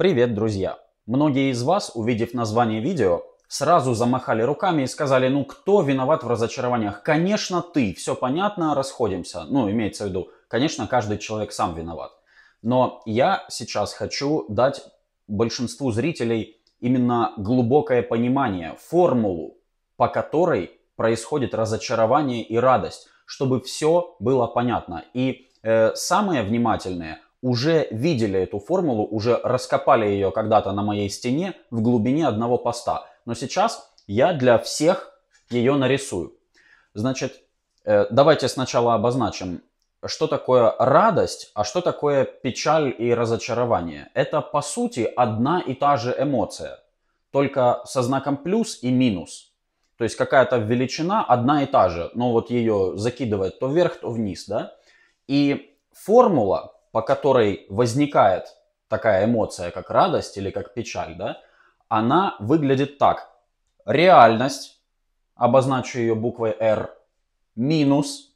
Привет, друзья! Многие из вас, увидев название видео, сразу замахали руками и сказали, ну кто виноват в разочарованиях? Конечно ты, все понятно, расходимся. Ну, имеется в виду, конечно, каждый человек сам виноват. Но я сейчас хочу дать большинству зрителей именно глубокое понимание, формулу, по которой происходит разочарование и радость, чтобы все было понятно. И э, самые внимательные уже видели эту формулу, уже раскопали ее когда-то на моей стене в глубине одного поста. Но сейчас я для всех ее нарисую. Значит, э, давайте сначала обозначим, что такое радость, а что такое печаль и разочарование. Это, по сути, одна и та же эмоция, только со знаком плюс и минус – то есть какая-то величина одна и та же, но вот ее закидывает то вверх, то вниз, да. И формула по которой возникает такая эмоция, как радость или как печаль, да, она выглядит так. Реальность, обозначу ее буквой R, минус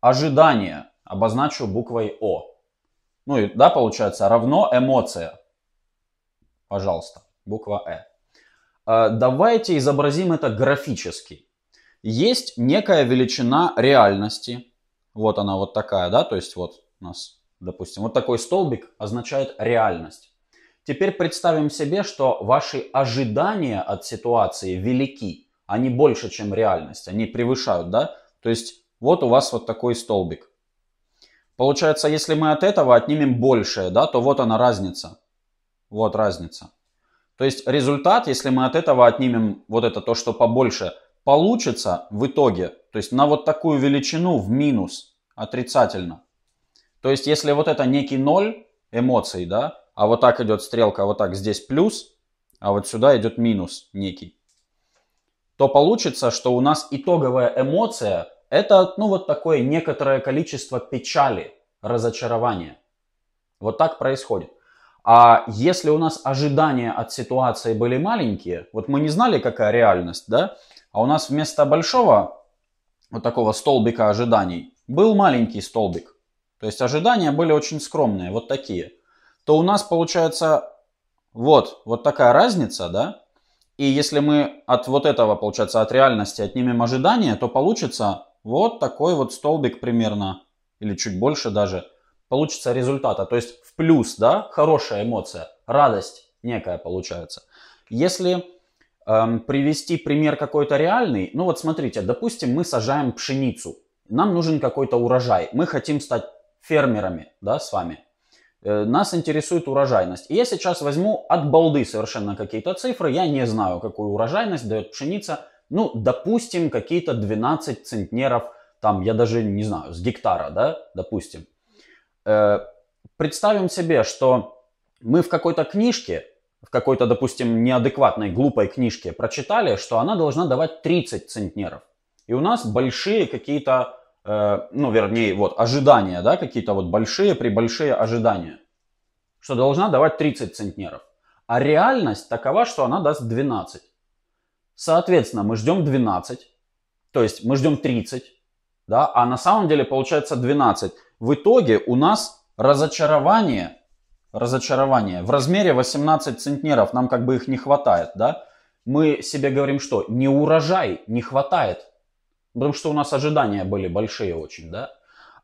ожидание, обозначу буквой О. Ну и, да, получается, равно эмоция. Пожалуйста, буква Э. А, давайте изобразим это графически. Есть некая величина реальности. Вот она вот такая, да, то есть вот у нас допустим. Вот такой столбик означает реальность. Теперь представим себе, что ваши ожидания от ситуации велики. Они больше, чем реальность. Они превышают, да? То есть вот у вас вот такой столбик. Получается, если мы от этого отнимем большее, да, то вот она разница. Вот разница. То есть результат, если мы от этого отнимем вот это то, что побольше, получится в итоге, то есть на вот такую величину в минус отрицательно. То есть, если вот это некий ноль эмоций, да, а вот так идет стрелка, а вот так здесь плюс, а вот сюда идет минус некий, то получится, что у нас итоговая эмоция – это, ну, вот такое некоторое количество печали, разочарования. Вот так происходит. А если у нас ожидания от ситуации были маленькие, вот мы не знали, какая реальность, да, а у нас вместо большого вот такого столбика ожиданий был маленький столбик то есть ожидания были очень скромные, вот такие, то у нас получается вот, вот такая разница, да? И если мы от вот этого, получается, от реальности отнимем ожидания, то получится вот такой вот столбик примерно, или чуть больше даже, получится результата. То есть в плюс, да, хорошая эмоция, радость некая получается. Если эм, привести пример какой-то реальный, ну вот смотрите, допустим, мы сажаем пшеницу, нам нужен какой-то урожай, мы хотим стать фермерами, да, с вами, э, нас интересует урожайность. И я сейчас возьму от балды совершенно какие-то цифры. Я не знаю, какую урожайность дает пшеница. Ну, допустим, какие-то 12 центнеров, там, я даже не знаю, с гектара, да, допустим. Э, представим себе, что мы в какой-то книжке, в какой-то, допустим, неадекватной, глупой книжке прочитали, что она должна давать 30 центнеров. И у нас большие какие-то Э, ну, вернее, вот, ожидания, да, какие-то вот большие, при большие ожидания, что должна давать 30 центнеров. А реальность такова, что она даст 12. Соответственно, мы ждем 12, то есть мы ждем 30, да, а на самом деле получается 12. В итоге у нас разочарование, разочарование в размере 18 центнеров, нам как бы их не хватает, да, мы себе говорим, что не урожай, не хватает, Потому что у нас ожидания были большие очень, да?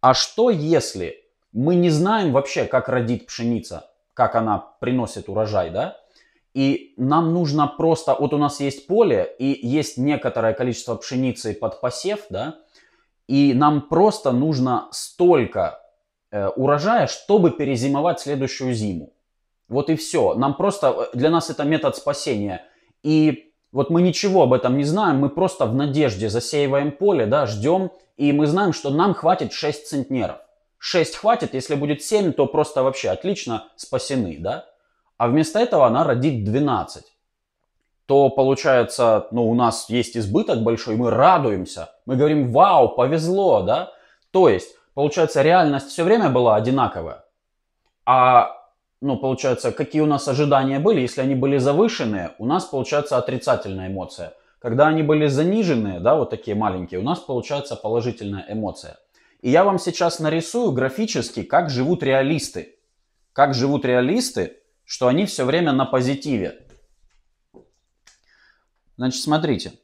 А что если мы не знаем вообще, как родит пшеница, как она приносит урожай, да? И нам нужно просто, вот у нас есть поле и есть некоторое количество пшеницы под посев, да? И нам просто нужно столько э, урожая, чтобы перезимовать следующую зиму. Вот и все. Нам просто, э, для нас это метод спасения. И вот мы ничего об этом не знаем, мы просто в надежде засеиваем поле, да, ждем, и мы знаем, что нам хватит 6 центнеров. 6 хватит, если будет 7, то просто вообще отлично спасены, да? А вместо этого она родит 12. То получается, ну, у нас есть избыток большой, мы радуемся, мы говорим, вау, повезло, да? То есть, получается, реальность все время была одинаковая, а ну, получается, какие у нас ожидания были, если они были завышенные, у нас получается отрицательная эмоция. Когда они были заниженные, да, вот такие маленькие, у нас получается положительная эмоция. И я вам сейчас нарисую графически, как живут реалисты. Как живут реалисты, что они все время на позитиве. Значит, смотрите.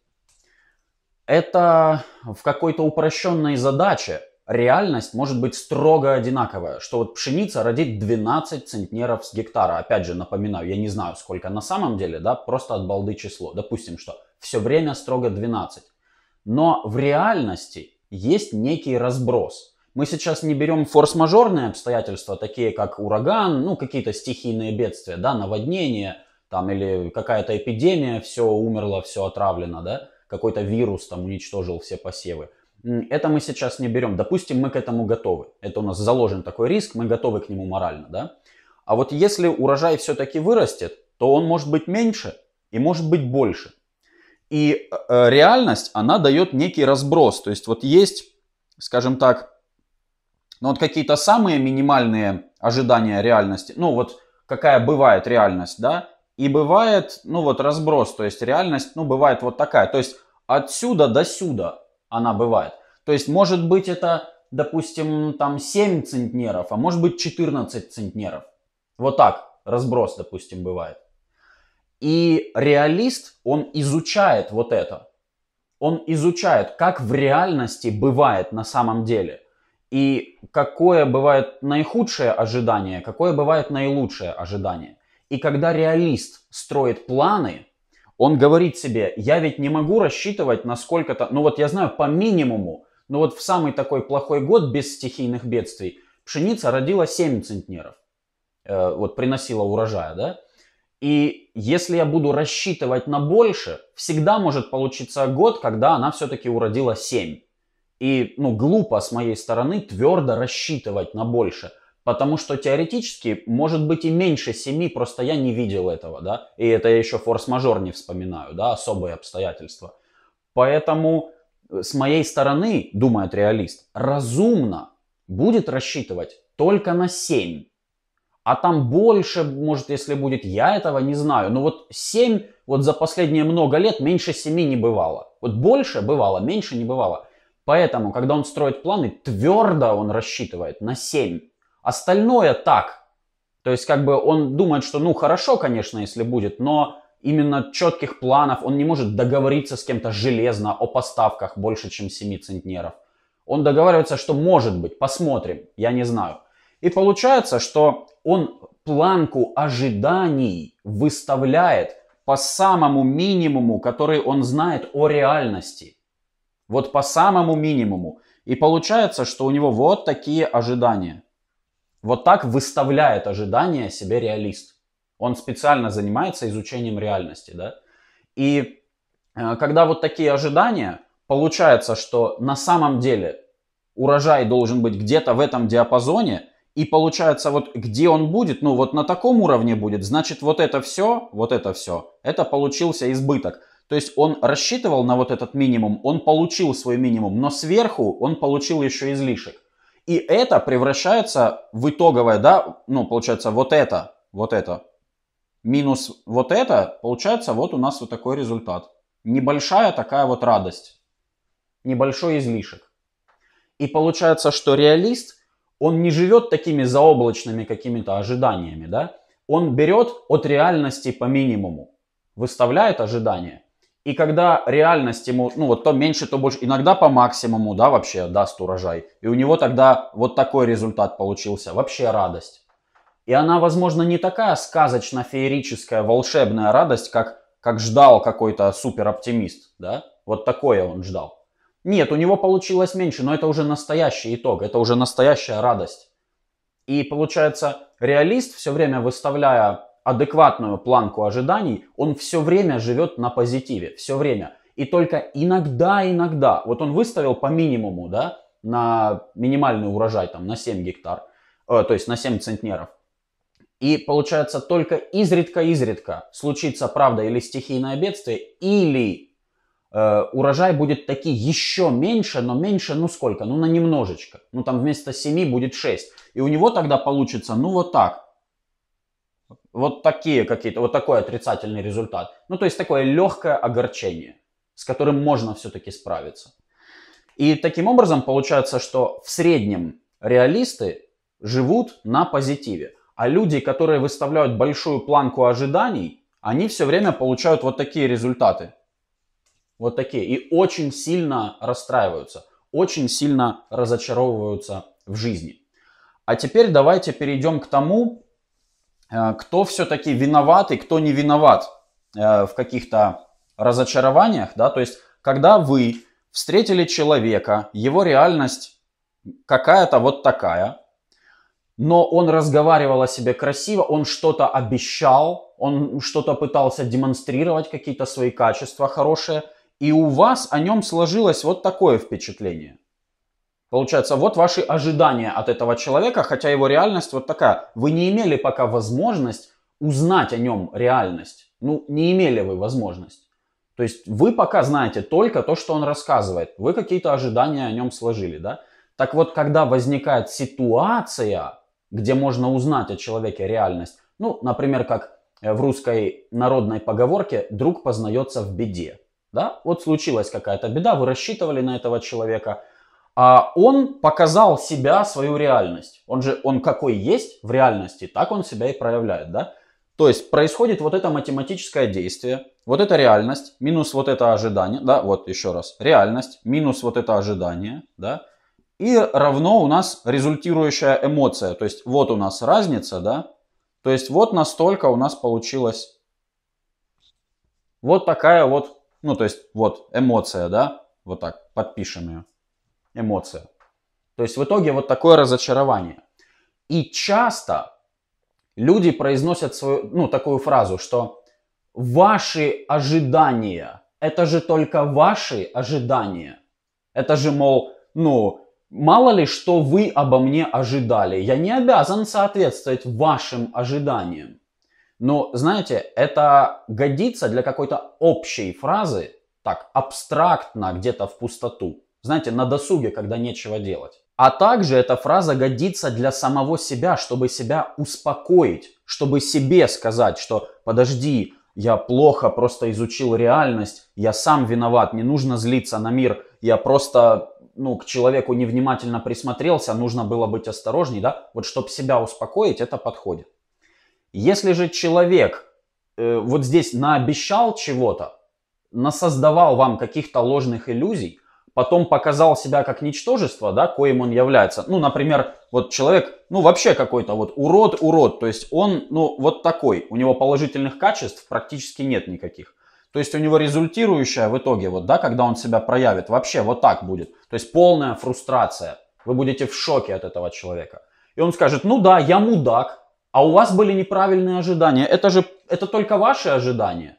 Это в какой-то упрощенной задаче, реальность может быть строго одинаковая, что вот пшеница родит 12 центнеров с гектара. Опять же, напоминаю, я не знаю, сколько на самом деле, да, просто от балды число. Допустим, что все время строго 12. Но в реальности есть некий разброс. Мы сейчас не берем форс-мажорные обстоятельства, такие как ураган, ну какие-то стихийные бедствия, да, наводнение, там или какая-то эпидемия, все умерло, все отравлено, да, какой-то вирус там уничтожил все посевы это мы сейчас не берем. Допустим, мы к этому готовы. Это у нас заложен такой риск, мы готовы к нему морально, да? А вот если урожай все-таки вырастет, то он может быть меньше и может быть больше. И э, реальность, она дает некий разброс. То есть вот есть, скажем так, ну вот какие-то самые минимальные ожидания реальности. Ну вот какая бывает реальность, да? И бывает, ну вот разброс, то есть реальность, ну бывает вот такая. То есть отсюда до сюда она бывает. То есть, может быть, это, допустим, там 7 центнеров, а может быть 14 центнеров. Вот так разброс, допустим, бывает. И реалист, он изучает вот это. Он изучает, как в реальности бывает на самом деле. И какое бывает наихудшее ожидание, какое бывает наилучшее ожидание. И когда реалист строит планы, он говорит себе, я ведь не могу рассчитывать на сколько-то, ну вот я знаю по минимуму, но ну вот в самый такой плохой год без стихийных бедствий пшеница родила 7 центнеров, э, вот приносила урожая, да? И если я буду рассчитывать на больше, всегда может получиться год, когда она все-таки уродила 7. И, ну, глупо с моей стороны твердо рассчитывать на больше – Потому что теоретически может быть и меньше семи, просто я не видел этого, да. И это я еще форс-мажор не вспоминаю, да, особые обстоятельства. Поэтому э, с моей стороны, думает реалист, разумно будет рассчитывать только на 7. А там больше, может, если будет, я этого не знаю. Но вот 7, вот за последние много лет меньше 7 не бывало. Вот больше бывало, меньше не бывало. Поэтому, когда он строит планы, твердо он рассчитывает на 7. Остальное так. То есть как бы он думает, что ну хорошо, конечно, если будет, но именно четких планов, он не может договориться с кем-то железно о поставках больше, чем 7 центнеров. Он договаривается, что может быть, посмотрим, я не знаю. И получается, что он планку ожиданий выставляет по самому минимуму, который он знает о реальности. Вот по самому минимуму. И получается, что у него вот такие ожидания. Вот так выставляет ожидания себе реалист. Он специально занимается изучением реальности, да. И э, когда вот такие ожидания, получается, что на самом деле урожай должен быть где-то в этом диапазоне, и получается, вот где он будет, ну вот на таком уровне будет, значит вот это все, вот это все, это получился избыток. То есть он рассчитывал на вот этот минимум, он получил свой минимум, но сверху он получил еще излишек. И это превращается в итоговое, да, ну, получается, вот это, вот это, минус вот это, получается, вот у нас вот такой результат. Небольшая такая вот радость, небольшой излишек. И получается, что реалист, он не живет такими заоблачными какими-то ожиданиями, да, он берет от реальности по минимуму, выставляет ожидания и когда реальность ему, ну вот то меньше, то больше, иногда по максимуму, да, вообще даст урожай. И у него тогда вот такой результат получился, вообще радость. И она, возможно, не такая сказочно-феерическая, волшебная радость, как, как ждал какой-то супероптимист, да? Вот такое он ждал. Нет, у него получилось меньше, но это уже настоящий итог, это уже настоящая радость. И получается, реалист, все время выставляя адекватную планку ожиданий, он все время живет на позитиве, все время. И только иногда, иногда, вот он выставил по минимуму, да, на минимальный урожай, там, на 7 гектар, э, то есть на 7 центнеров. И получается только изредка-изредка случится, правда, или стихийное бедствие, или э, урожай будет таки еще меньше, но меньше, ну сколько? Ну на немножечко. Ну там вместо 7 будет 6. И у него тогда получится, ну вот так. Вот такие какие-то, вот такой отрицательный результат. Ну, то есть такое легкое огорчение, с которым можно все-таки справиться. И таким образом получается, что в среднем реалисты живут на позитиве. А люди, которые выставляют большую планку ожиданий, они все время получают вот такие результаты. Вот такие. И очень сильно расстраиваются, очень сильно разочаровываются в жизни. А теперь давайте перейдем к тому, Э, кто все-таки виноват и кто не виноват э, в каких-то разочарованиях, да, то есть когда вы встретили человека, его реальность какая-то вот такая, но он разговаривал о себе красиво, он что-то обещал, он что-то пытался демонстрировать, какие-то свои качества хорошие, и у вас о нем сложилось вот такое впечатление – Получается, вот ваши ожидания от этого человека, хотя его реальность вот такая. Вы не имели пока возможность узнать о нем реальность. Ну, не имели вы возможность. То есть вы пока знаете только то, что он рассказывает. Вы какие-то ожидания о нем сложили, да? Так вот, когда возникает ситуация, где можно узнать о человеке реальность, ну, например, как э, в русской народной поговорке «друг познается в беде», да? Вот случилась какая-то беда, вы рассчитывали на этого человека – а он показал себя, свою реальность. Он же, он какой есть в реальности, так он себя и проявляет, да? То есть происходит вот это математическое действие, вот эта реальность минус вот это ожидание, да, вот еще раз, реальность минус вот это ожидание, да, и равно у нас результирующая эмоция, то есть вот у нас разница, да, то есть вот настолько у нас получилось вот такая вот, ну то есть вот эмоция, да, вот так, подпишем ее эмоция. То есть в итоге вот такое разочарование. И часто люди произносят свою, ну, такую фразу, что ваши ожидания, это же только ваши ожидания. Это же, мол, ну, мало ли, что вы обо мне ожидали. Я не обязан соответствовать вашим ожиданиям. Но, знаете, это годится для какой-то общей фразы, так, абстрактно, где-то в пустоту знаете, на досуге, когда нечего делать. А также эта фраза годится для самого себя, чтобы себя успокоить, чтобы себе сказать, что подожди, я плохо просто изучил реальность, я сам виноват, не нужно злиться на мир, я просто ну, к человеку невнимательно присмотрелся, нужно было быть осторожней, да, вот чтобы себя успокоить, это подходит. Если же человек э, вот здесь наобещал чего-то, насоздавал вам каких-то ложных иллюзий, потом показал себя как ничтожество, да, коим он является. Ну, например, вот человек, ну, вообще какой-то вот урод, урод, то есть он, ну, вот такой, у него положительных качеств практически нет никаких. То есть у него результирующая в итоге, вот, да, когда он себя проявит, вообще вот так будет. То есть полная фрустрация. Вы будете в шоке от этого человека. И он скажет, ну да, я мудак, а у вас были неправильные ожидания. Это же, это только ваши ожидания.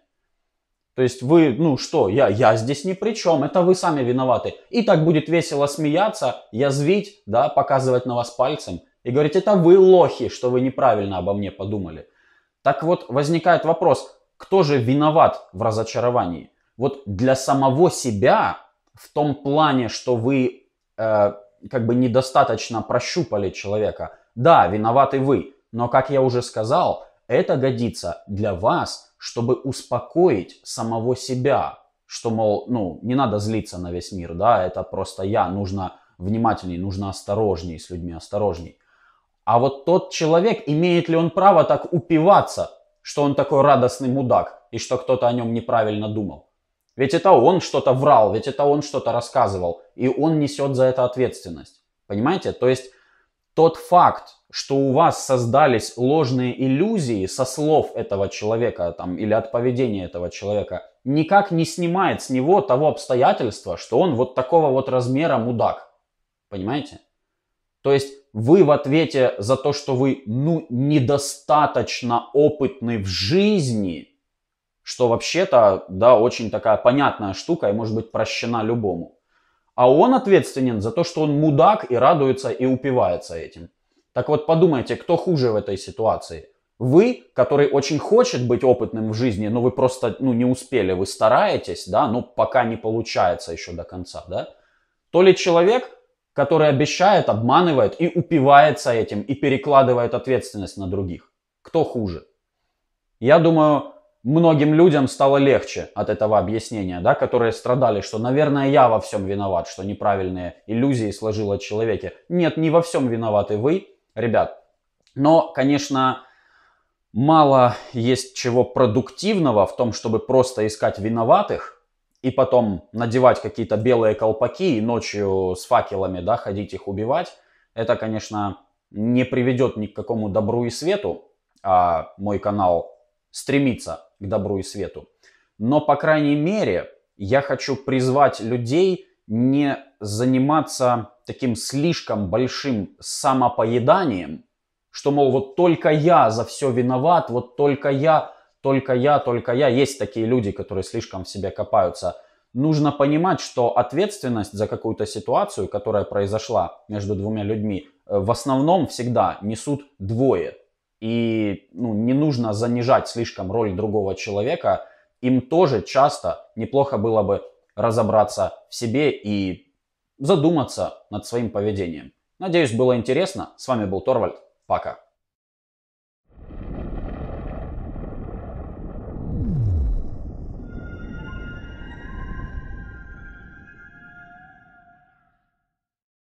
То есть вы, ну что, я, я здесь ни при чем, это вы сами виноваты. И так будет весело смеяться, язвить, да, показывать на вас пальцем и говорить, это вы лохи, что вы неправильно обо мне подумали. Так вот, возникает вопрос, кто же виноват в разочаровании? Вот для самого себя, в том плане, что вы э, как бы недостаточно прощупали человека, да, виноваты вы, но, как я уже сказал, это годится для вас чтобы успокоить самого себя, что, мол, ну, не надо злиться на весь мир, да, это просто я, нужно внимательней, нужно осторожней с людьми, осторожней. А вот тот человек, имеет ли он право так упиваться, что он такой радостный мудак и что кто-то о нем неправильно думал? Ведь это он что-то врал, ведь это он что-то рассказывал, и он несет за это ответственность. Понимаете? То есть тот факт, что у вас создались ложные иллюзии со слов этого человека там, или от поведения этого человека, никак не снимает с него того обстоятельства, что он вот такого вот размера мудак. Понимаете? То есть вы в ответе за то, что вы ну, недостаточно опытны в жизни, что вообще-то, да, очень такая понятная штука и может быть прощена любому. А он ответственен за то, что он мудак и радуется и упивается этим. Так вот подумайте, кто хуже в этой ситуации? Вы, который очень хочет быть опытным в жизни, но вы просто ну, не успели, вы стараетесь, да, но пока не получается еще до конца, да? То ли человек, который обещает, обманывает и упивается этим, и перекладывает ответственность на других. Кто хуже? Я думаю, многим людям стало легче от этого объяснения, да, которые страдали, что, наверное, я во всем виноват, что неправильные иллюзии сложила человеке. Нет, не во всем виноваты вы, ребят. Но, конечно, мало есть чего продуктивного в том, чтобы просто искать виноватых и потом надевать какие-то белые колпаки и ночью с факелами, да, ходить их убивать. Это, конечно, не приведет ни к какому добру и свету, а мой канал стремится к добру и свету. Но, по крайней мере, я хочу призвать людей не заниматься таким слишком большим самопоеданием, что, мол, вот только я за все виноват, вот только я, только я, только я. Есть такие люди, которые слишком в себя копаются. Нужно понимать, что ответственность за какую-то ситуацию, которая произошла между двумя людьми, э, в основном всегда несут двое – и ну, не нужно занижать слишком роль другого человека, им тоже часто неплохо было бы разобраться в себе и задуматься над своим поведением. Надеюсь, было интересно. С вами был Торвальд. Пока.